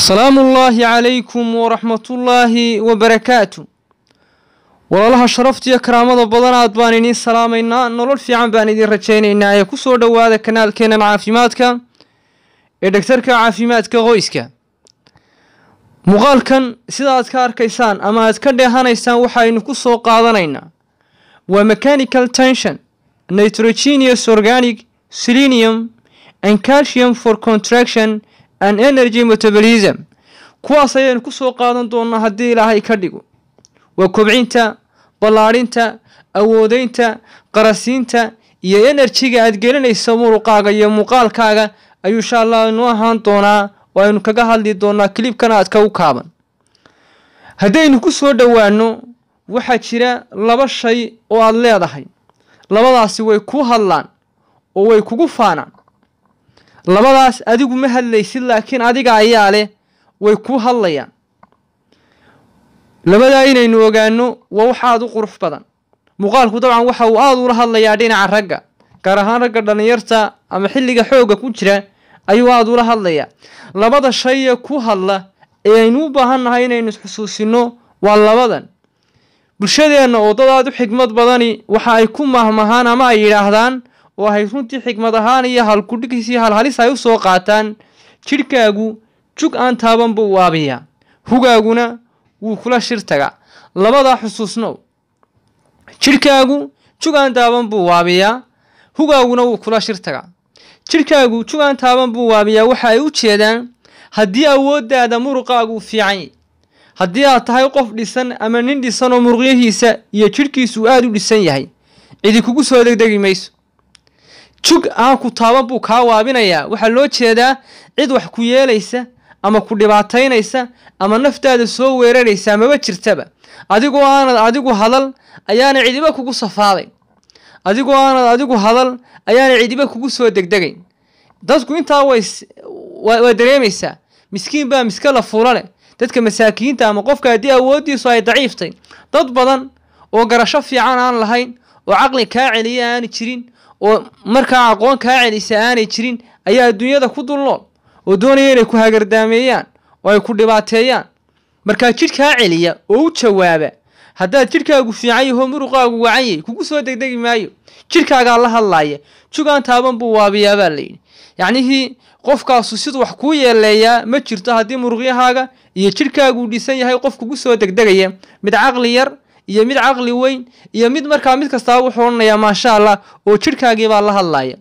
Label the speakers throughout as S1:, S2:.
S1: asalaamu ullaahi calaykum waraxmatullaahi wabarakaatu walaalaha sharaftiiyo karaamada badan aad baan idiin salaamaynaa nolol fiican baan idiin rajaynaynaa ee ku kusoo dhowaada kanaalkeennan caafimaadka ee dhegtarka caafimaadka qoyska muuqaalkan sida aad ka arkaysaan ama aad ka dheehanaysaan waxaynu ku soo qaadanaynaa waa mechanical tension nitrogenous organic selenium and calcium for contraction an energy metabolism kuwaas ayaynu ku soo qaadan doonaa haddii ilaahay ka dhigo waa kobcinta ballaadhinta awoodeynta qarasiinta iyo enerjiga aad gelinaysa muruqaaga iyo muuqaalkaaga ayuu insha allah inuu ahaan doonaa oo aynu kaga hadli doonaa kilibkana aadka u kaaban haddaynu ku soo dhowaanno waxaa jira laba shay oo aad leedahay labadaasi way kuu hadlaan oo way kugu faanaan labadaas adigu ma hadlaysid laakiin adiga ayaa leh way ku hadlayaan labadaa inaynu ogaanno waa wax aada u qurux badan muuqaalku dabcan waxa uu aada ula hadlayaa dhinaca ragga gaar ahaan ragga dhallinyarta ama xilliga xoogga ku jira ayuu aada ula hadlayaa labada shayee ku hadla ee aynu u baahan nahay inaynu isxusuusino waa labadan bulshadeenna oo dad aada u xigmad badani waxa ay ku mahmahaan ama ay yidhaahdaan oo ahay runtii xigmad ahaan iyo halkudhigis halhalis ay u soo qaataan jidhkaagu jug aan taaban buu waabiyaa hugaaguna wuu kula shir taga labadaa xusuusnow jidhkaagu jug aan taaban buu waabiyaa hugaaguna wuu kula shir jidhkaagu jug aan taaban buu waabiyaa waxa ay u jeedaan haddii awooddaada muruqaagu fiicany haddii aad tahay qof dhisan ama nin dhisan oo muruqyihiisa iyo jidhkiisu aada u dhisan yahay cidi kugu soo degdegi mayso jug aan ku taaban buu kaa waabinayaa waxaa loo jeedaa cid wax ku yeelaysa ama ku dhibaataynaysa ama naftaada soo weeraraysa maba jirtaba adigoo aanad adigu hadal ayaana cidiba kugu safaaday adigoo aanad adigu hadal ayaana cidiba kugu soo degdegay dadku intaa waa dareemaysaa miskiin baa miska la fuula dadka masaakiinta ama qofka haddii awooddiisu ay daciiftay dad badan oo garasho fiican aan lahayn oo caqli kaa celiya aanu jirin oo markaa aqoon kaa celisa aanay jirin ayaa adduunyada ku dulnool oo doonaya inay ku hagardaameeyaan oo ay ku dhibaateeyaan markaa jidh celiya oo u jawaaba haddaad jidhkaagu fiican yahoo muruqaagu wacan yahy kugu soo degdegi maayo jidhkaagaa la hadlaaya jugaan taaban buu waabiyaa baa layidhi yacnihii qofkaasu siduu wax kuu yeeleeyaa ma jirto haddii muruqyahaaga iyo jidhkaagu dhisan yahay qof kugu soo degdegaya mid caqli yar iyo mid caqli weyn iyo mid markaa mid kastaa wuxuu odhanayaa maasha allah oo jidhkaagiibaa la hadlaya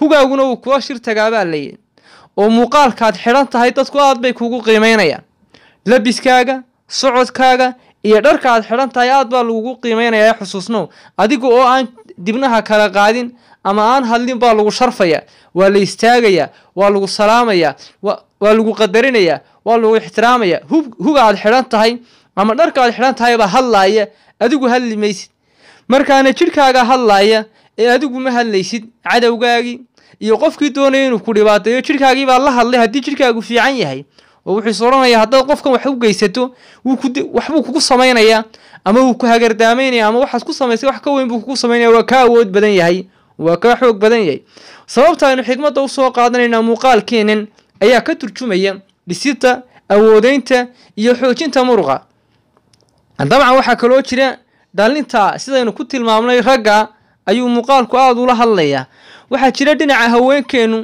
S1: hugaaguna wuu kula shirtagaabaa layihi oo muuqaalkaad xidhan tahay dadku aad bay kugu qiimaynayaan labiskaaga socodkaaga iyo dharka aad xidhan tahay aad baa lagugu qiimaynayaa ee xusuusnow adiga oo aan dibnaha kala qaadin ama aan hadlin baa lagu sharfayaa waa la istaagayaa waa lagu salaamayaa waa lagu qadarinayaa waa lagu ixtiraamayaa hug aad xidhan tahay ama dharka aad xidhan tahay baa hadlaaya adigu hadli maysid markaana jirkaaga hadlaaya ee adigu ma hadlaysid cadowgaagii iyo qofkii doonaya inuu ku dhibaateeyo jidhkaagii baa la hadlay haddii jidhkaagu fiican yahay oo wuxuu is haddaad qofkan wax u geysato waxbuu kugu samaynayaa ama wuu ku hagardaamaynaya ama waxaad ku samaysay wax ka weyn buu kugu samaynaya waa ka awood badan yahay waa ka xoog badan yahay sababta aynu xikmadda usoo qaadanaynaa muuqaalkeenan ayaa ka turjumaya dhisida awoodeynta iyo xoojinta muruqa dabcan waxaa kaloo jira dhalinta sidaynu ku tilmaamnay ragga ayuu muuqaalku aada ula hadlayaa waxaa jira dhinaca haweenkeennu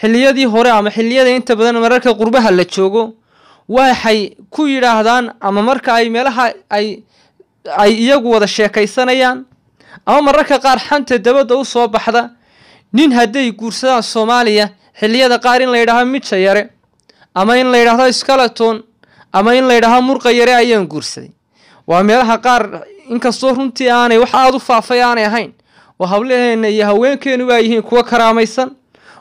S1: xilliyadii hore ama xilliyada inta badan mararka qurbaha la joogo waxay ku yidhaahdaan ama marka ay meelaha ay ay iyagu wada sheekaysanayaan ama mararka qaar xanta dabadda u soo baxda nin hadday guursadaan soomaaliya xilliyada qaar in la yidhaahdo midja yare ama in la yidhaahdo skalaton ama in la yidhaahdo murqa yare ayaan guursaday waa meelaha qaar inkastoo runtii aanay wax aada u faafay aanay ahayn oo hablaheenna iyo haweenkeennu baa yihiin kuwo karaamaysan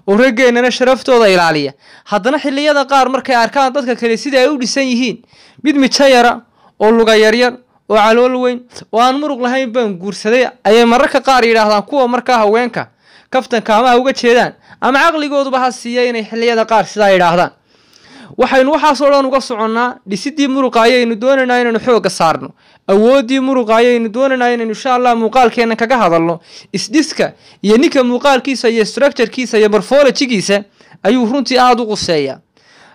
S1: oo raggeennana sharaftooda ilaaliya haddana xilliyada qaar markay arkaan dadka kale sida ay u dhisan yihiin mid mijo yara oo luga yaryar oo calool weyn oo aan muruq lahayn baan guursaday ayay mararka qaar yidhaahdaan kuwa markaa haweenka kaftanka kaamaha uga jeedaan ama caqligooduba ha siiya inay xilliyada qaar sidaa yidhaahdaan waxaynu waxaasoo dhan uga soconnaa dhisidii muruqa ayaynu doonaynaa inaynu xooga saarno awooddii muruqa ayaynu doonaynaa inaynu insha allah muuqaalkeenna kaga hadalno isdhiska iyo ninka muuqaalkiisa iyo structurekiisa iyo morfolojigiisa ayuu runtii aada u quseeyaa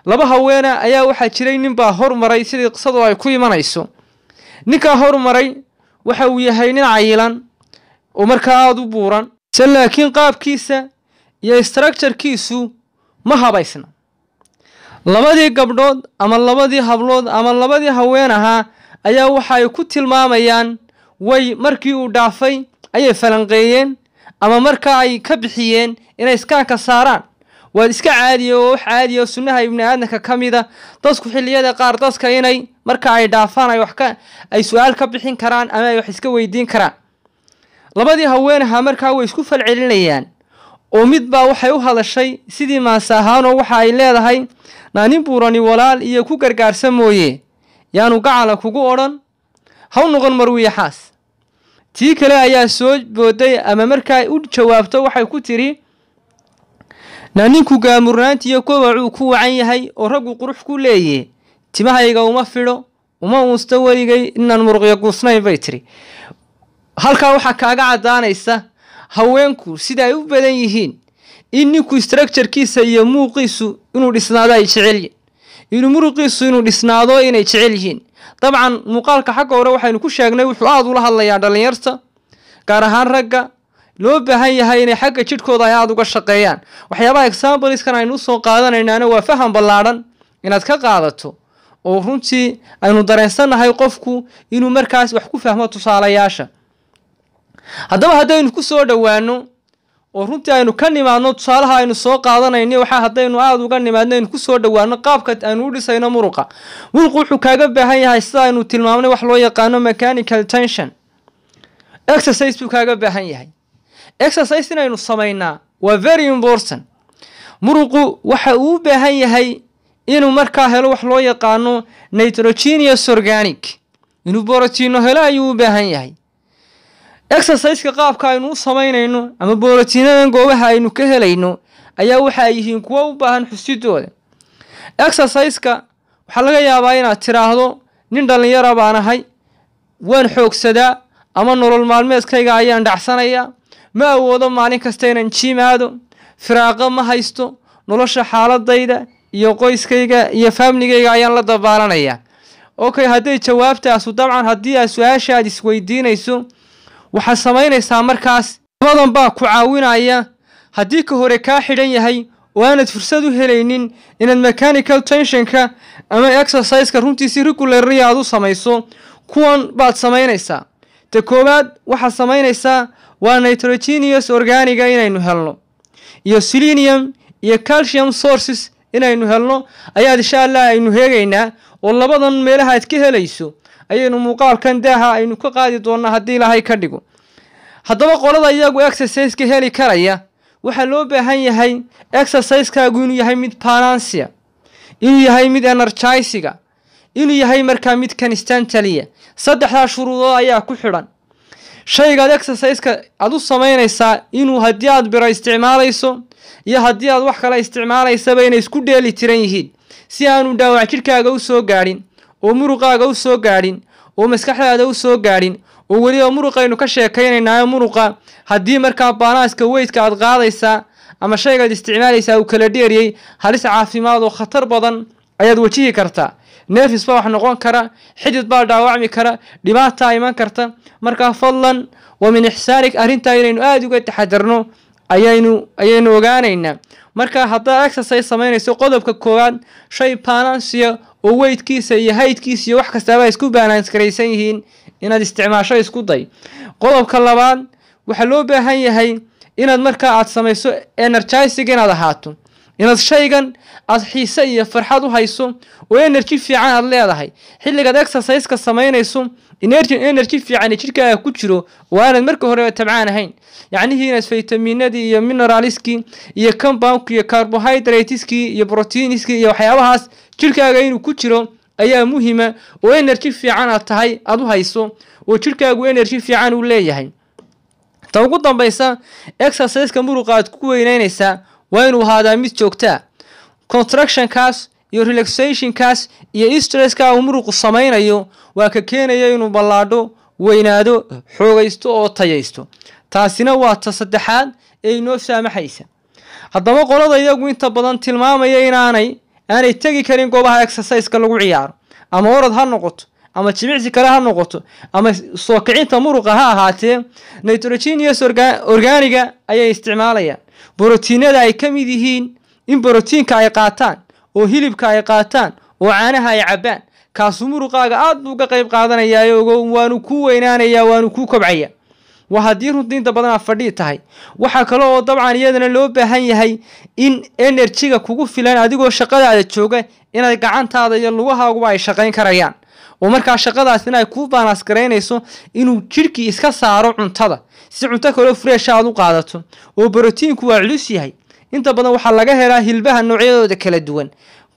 S1: laba haweena ayaa waxaa jiray ninbaa hormaray sidii qisadu ay ku imanayso ninkaa maray waxa uu yahay nin cayilan oo markaa aada u buuran se laakiin qaabkiisa iyo structurekiisu ma habaysna labadii gabdhood ama labadii hablood ama labadii haween ahaa ayaa waxa ay ku tilmaamayaan way markii uu dhaafay ayay falanqeeyeen ama markaa ay ka bixiyeen inay iskaanka saaraan waad iska caadiya oo wax caadiya sunnaha ibni aadanka ka mid a ah, dadku xilliyada qaar dadka inay marka ay dhaafaan ay wax ay su-aal ka bixin karaan ama ay wax iska weydiin karaan labadii haween ahaa markaa way isku falcelinayaan oo mid baa waxay u hadashay sidii maase ahaanoo waxa ay leedahay naanin buurani walaal iyo ku gargaarsa mooye yaanu gacala kugu odhan haw noqon marwiixaas tii kale ayaa soo booday ama markaa u jawaabto waxay ku tidhi naaninku gaamurnaantiiyo kowacuu ku wacan yahay oo raggu qurux ku leeye timahayga uma fidho uma uusta weligay inaan muruqyo guusnayn bay tiri halkaa waxaa kaaga caddaanaysa haweenku sida ay u badan yihiin in ninku structurekiisa iyo muuqiisu inuu dhisnaado ay jecel inuu muruqiisu inuu dhisnaado inay jecel yihiin dabcan muuqaalka xagga hore waxaynu ku sheegnay wuxuu aada ula hadlayaa dhallinyarta gaar ahaan ragga loo baahan yahay inay xagga jidhkooda ay aada uga shaqeeyaan waxyaabaha exambaleskan aynu usoo qaadanaynaana waa faham ballaadhan inaad ka qaadato oo runtii aynu dareensannahay qofku inuu markaas wax ku fahmo tusaalayaasha haddaba haddaynu kusoo soo dhowaanno oo runtii aynu ka nimaadno tusaalaha aynu soo qaadanayni waxaa haddaynu aada uga nimaadno aynu ku dhowaano qaabka aynu u dhisayno muruqa muruqu wuxuu kaaga baahan yahay sida aynu tilmaamnay wax loo yaqaano mechanical tension exercise buu kaaga baahan yahay exercise inaynu samaynaa waa very important muruqu waxa uu u baahan yahay inuu markaa helo wax loo yaqaano nitrogenius organic inuu borotiino helo ayuu u baahan yahay exerciseka qaabka aynu u samaynayno ama borotiinadan goobaha aynu ka helayno ayaa waxay yihiin kuwo u baahan xusidooda exerciseka waxaa laga yaabaa inaad tiraahdo nin dhallinyara baan ahay waan xoogsadaa ama nolol maalmeedkayga ayaan dhacsanayaa ma awoodo maalin kasta inaan jiim aado firaaqo ma haysto nolosha xaaladayda iyo qoyskayga iyo faamligayga ayaan la dabaalanayaa okay hadday jawaabtaasu dabcan haddii aad su-aasha isweydiinayso waxaad samaynaysaa markaas labadan baa ku caawinaya haddii ka hore kaa xidhan yahay oo aanad fursad u helaynin inaad mechanical tensionka ama exerciseka runtiisii regularya aad u samayso kuwan baad samaynaysaa ta koowaad waxaad samaynaysaa waa nitrogenius organiga inaynu helno iyo silinium iyo calcium sources inaynu helno ayaad insha allah aynu heegaynaa oo labadan meelahaad ka helayso ayaynu muuqaalkan daaha aynu ka qaadi doonaa haddii ilaahay ka dhigo haddaba qolada iyagu exerciseka heli karaya waxaa loo baahan yahay exerciseskaagu inuu yahay mid panansia inuu yahay mid energisiga inuu yahay markaa mid constantaliya saddexdaa shuruudood ayaa ku xidhan shaygaad exerciseka aad u samaynaysaa inuu haddii aad biro isticmaalayso iyo haddii aad wax kale isticmaalaysaba inay isku dheeli tiran yihiin si aanu dhaawac jidhkaaga u soo gaadhin oo muruqaaga u soo gaadhin oo maskaxdaada u soo gaadhin oo weliba muruqaynu ka sheekaynaynaayo muruqa haddii markaa baanaaska weydka aad qaadaysaa ama shaygaad isticmaalaysaa uu kala dheeriyey halis caafimaad oo khatar badan ayaad wajihi kartaa neefis wax noqon kara xidid baa dhaawacmi kara dhibaataa iman karta markaa fadlan wa min ixsaanik arrintaa inaynu aada uga taxadarno ayaynu ayaynu ogaanaynaa marka haddaa exercise samaynayso qodobka koowaad shay banancia oo weydkiisa iyo haydkiisa iyo wax kastaaba isku isku garaysan yihiin inaad isticmaasho isku day qodobka labaad waxaa loo baahan yahay inaad marka aad samayso energisig inaad ahaato inaad shaygan aad xiise iyo farxad u hayso oo enerji fiican aad leedahay xilligaad exerciseka samaynayso energy fiican jidhkaaga ku jiro waanad marka horeba tabcaan ahayn yacnihiinas faytaminadii iyo mineraaliskii iyo compoundki iyo carbohydrateski iyo proteiniskii iyo waxyaabahaas jirkaaga inuu ku jiro ayaa muhima oo energy fiican aad tahay aad u hayso oo jidhkaagu energy fiican uu leeyahay ta ugu dambaysa exerciseka muruqa aad ku weyneynaysaa waa inuu ahaadaa mid joogtaa contractionkaas iyo relaxationkaas iyo stresska uu muruqu samaynayo waa ka keenaya inuu ballaadho weynaado xoogaysto oo tayaysto taasina waa ta saddexaad ee inoo saamaxaysa haddaba qolada iyagu inta badan tilmaamaya inaanay aanay tegi karin goobaha exerciseka lagu ciyaaro ama orad ha noqoto ama jimicsi kale ha noqoto ama soo kicinta muruqa ha ahaatee nitrogenius organiga ayay isticmaalayaan borotiinada ay ka mid yihiin in borotiinka ay qaataan oo hilibka ay qaataan oo caanaha ay cabbaan kaasu muruqaaga aad buu uga qayb qaadanayaayogo waanu kuu weynaanayaa waanu kuu kobcaya waa haddii runtii inta badan aad fadhii tahay waxaa kale oo dabcan iyadana loo baahan yahay in enerjiga kugu filan adigoo shaqadaada jooga inay gacantaada iyo lugahaaguba ay shaqayn karayaan oo markaa shaqadaasina ay kuu baanaas garaynayso inuu jidhkii iska saaro cuntada si cunto kaloo fureesha ah aad u qaadato oo borotiinku waa culus yahay inta badan waxaa laga helaa hilbaha noocyadooda kala duwan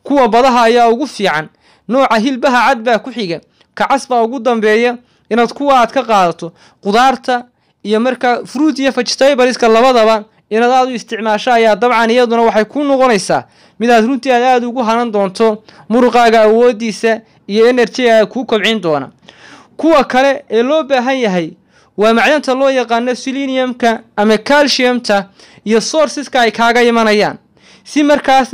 S1: kuwa badaha ayaa ugu fiican nooca hilbaha cad baa ku xiga kacas baa ugu dambeeya inaad kuwa aad ka qaadato qudaarta iyo marka fruit iyo vegetableska labadaba inaad aad u isticmaasho ayaa dabcan iyaduna waxay ku noqonaysaa midaad runtii aad aada ugu hanan doonto muruqaaga awooddiisa iyo energy a kuu kobcin doona kuwa kale ee loo baahan yahay waa macdanta loo yaqaano siliniumka ama calciumta iyo sourceska ay kaaga imanayaan si markaas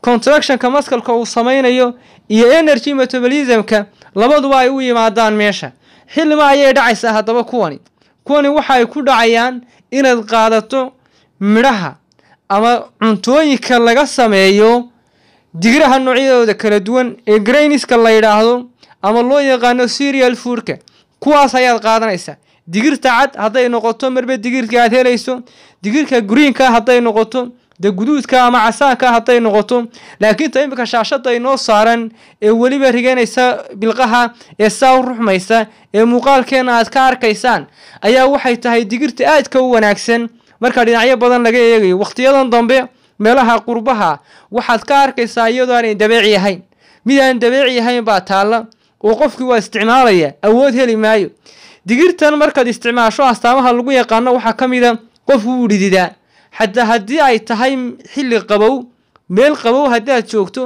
S1: contractionka maskalka uu samaynayo iyo energy metabolismka labaduba ay u yimaadaan meesha xilma ayay dhacaysaa haddaba kuwani kuwani waxa ay ku dhacayaan inaad qaadato midhaha ama cuntooyinka laga sameeyo digraha noocyadooda kala duwan ee grayniska la yidhaahdo ama loo yaqaano serial fuurka kuwaas ayaad qaadanaysaa digirta cad hadday noqoto marba digirka aad helayso digirka greenka hadday noqoto de guduudka ama casaanka hadday noqoto laakiin ta iminka shaashada inoo saaran ee weliba riganaysa bilqaha ee saa u ruxmaysa ee muuqaalkeena aad ka arkaysaan ayaa waxay tahay digirta aadka u wanaagsan marka dhinacyo badan laga eegayo wakhtiyadan dambe meelaha qurbaha waxaad ka arkaysaa iyadoo aanay dabeeci ahayn mid aan dabeeci ahayn baa taalla oo qofkii waa isticmaalaya awood heli maayo digirtan markaad isticmaasho astaamaha lagu yaqaano waxaa ka mida ah qof wuu dhididaa xataa haddii ay tahay xilli qabow meel qabow haddii aad joogto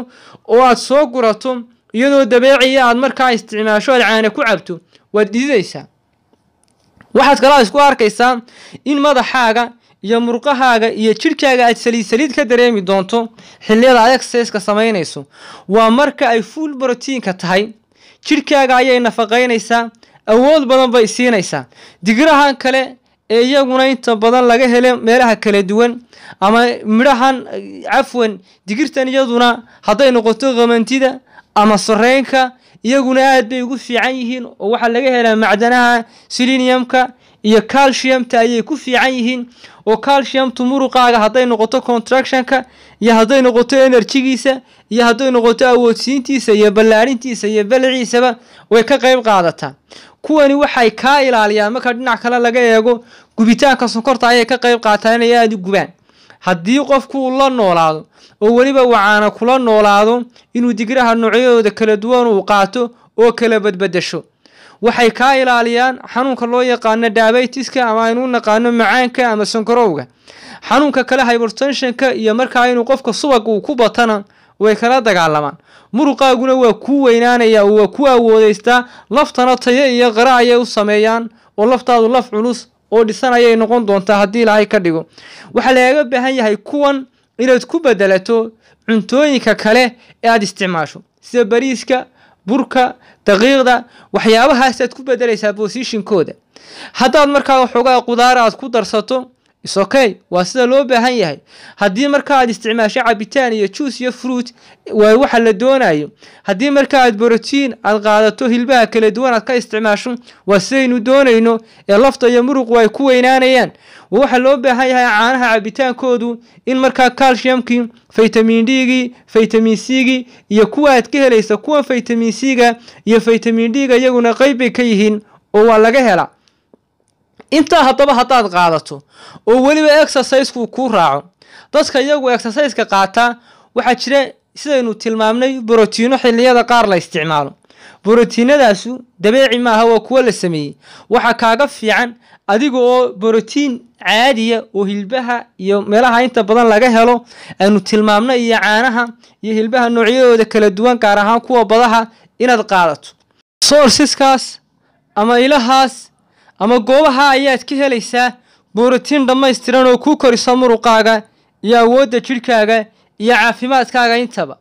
S1: oo aad soo gurato iyadoo dabeeciya aad markaa isticmaasho aad caane ku cabto waad dhididaysaa waxaad kalaa isku arkaysaa in madaxaaga iyo murqahaaga iyo jidhkaaga aad saliid saliid ka dareemi doonto xilliyada aad samaynayso waa marka ay fuul brotiinka tahay jidhkaaga ayay nafaqaynaysaa awood badan bay siinaysaa digirahan kale ee iyaguna inta badan laga hela meelaha kala duwan ama midhahan cafwan digirtan iyaduna hadday noqoto qamantida ama sareynka iyaguna aad bay ugu fiican yihiin oo waxaa laga helaa macdanaha siliniumka iyo calciumta ayay ku fiican yihiin oo calciumtu muruqaaga hadday noqoto contractionka iyo hadday noqoto enerjigiisa iyo hadday noqoto awoodsiintiisa iyo ballaarintiisa iyo baliciisaba way ka qayb qaadataa kuwani waxay kaa ilaaliyaan marka dhinac kale laga eego gubitaanka sonkorta ayay ka qayb qaataa inay aada u gubaan haddii qofku uu la noolaado oo weliba wacaana kula noolaado inuu digraha noocyadooda kala duwan uu qaato oo kala badbadasho waxay kaa ilaaliyaan xanuunka loo yaqaano daabeytiska ama aynu u naqaano macaanka ama sankarowga xanuunka kale hybortenshonka iyo markaa inuu qofka subag uu ku batana way kala dagaalamaan muruqaaguna waa kuu weynaanaya oo waa ku awoodeystaa laftana tayo iyo qara ayay u sameeyaan oo laftaadu laf culus oo dhisan ayay noqon doontaa haddii ilaahay ka dhigo waxaa lagaaga baahan yahay kuwan inaad ku bedelato cuntooyinka kale ee aada isticmaasho sida bariiska burka daqiiqda waxyaabahaasaad ku bedelaysaa boosishinkooda haddaad markaa waxoogaa qudaar aad ku darsato is waa sida loo baahan yahay haddii marka aad isticmaasho cabitaan iyo juus iyo fruit waa waxa la doonayo haddii marka aad borotiin aad qaadato hilbaha kala duwan aad ka isticmaasho waa sidaynu doonayno ee lafta iyo muruqu ay ku weynaanayaan waxa loo baahan yahay caanaha cabitaankoodu in markaa calciumkii vitamin d-gii vitamin c iyo kuwa aad ka helaysa kuwa vitamin c-ga iyo vitamin dga iyaguna qeyb bay ka yihiin oo waa laga helaa intaa haddaba haddaad qaadato oo weliba exercisku kuu raaco dadka iyagu exerciseka qaataa waxaa jira sidaynu tilmaamnay borotiino xilliyada qaar la isticmaalo borotiinadaasu dabeeci maaha waa kuwo la sameeyey waxaa kaaga fiican adiga oo borotiin caadiya oo hilbaha iyo meelaha inta badan laga helo aynu tilmaamna iyo caanaha iyo hilbaha noocyadooda kala duwan gaar ahaan kuwa badaha inaad qaadato sourceskaas ama ilahaas ama goobaha ayaad ka helaysaa borotiin dhammaystiran oo ku korisa muruqaaga iyo awoodda jidhkaaga iyo caafimaadkaaga intaba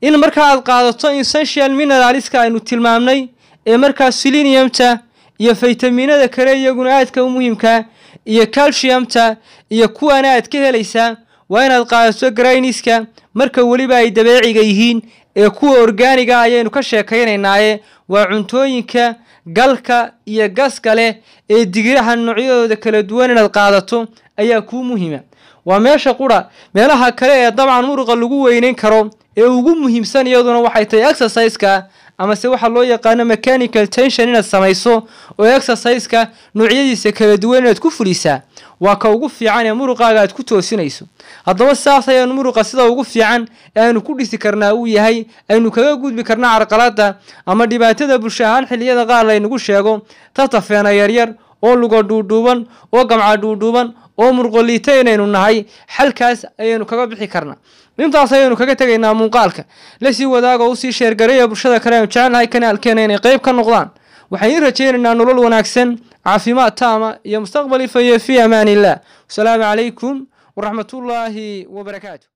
S1: in marka aad qaadato insential mineraalska aynu tilmaamnay ee markaa siliniyamta iyo faytaminada kale iyaguna aadka u muhiimka iyo calciumta iyo kuwaana aad ka helaysaa waa inaad qaadato grayniska marka weliba ay dabeeciga yihiin ee kuwa orgaaniga ayaynu ka sheekaynaynaaye waa cuntooyinka galka iyo gaska leh ee digiraha noocyadooda kala duwan inaad qaadato ayaa kuu muhiima waa meesha qura meelaha kale ee dabcan muruqa lagu weynayn karo ee ugu muhiimsan iyaduna waxay tahay exerciseska ama se waxaa loo yaqaano mechanical tension inaad samayso oo exerciska noocyadiisa kala duwan inaad ku fulisaa waa ka ugu fiican ee muruqaaga aad ku toosinayso haddaba saas ayaan muruqa sida ugu fiican ee aynu ku dhisi karnaa uu yahay aynu kaga gudbi karna carqalada ama dhibaatada bulsho ahaan xilliyada qaar laynagu sheego tatafeena yaryar oo lugo dhuudhuuban oo gamca dhuudhuuban oo murqoliita inaynu nahay xalkaas ayaynu kaga bixi karnaa intaas ayaynu kaga tegaynaa muuqaalka la sii wadaaga oo usii sheergareeya bulshada kale aynu jecelnahay kanaalkeena inay qeyb ka noqdaan waxaan idiin rajaynaynaa nolol wanaagsan caafimaad taama iyo mustaqbal ifayo fii amaan wasalaamu calaykum waraxmatullaahi wabarakaatu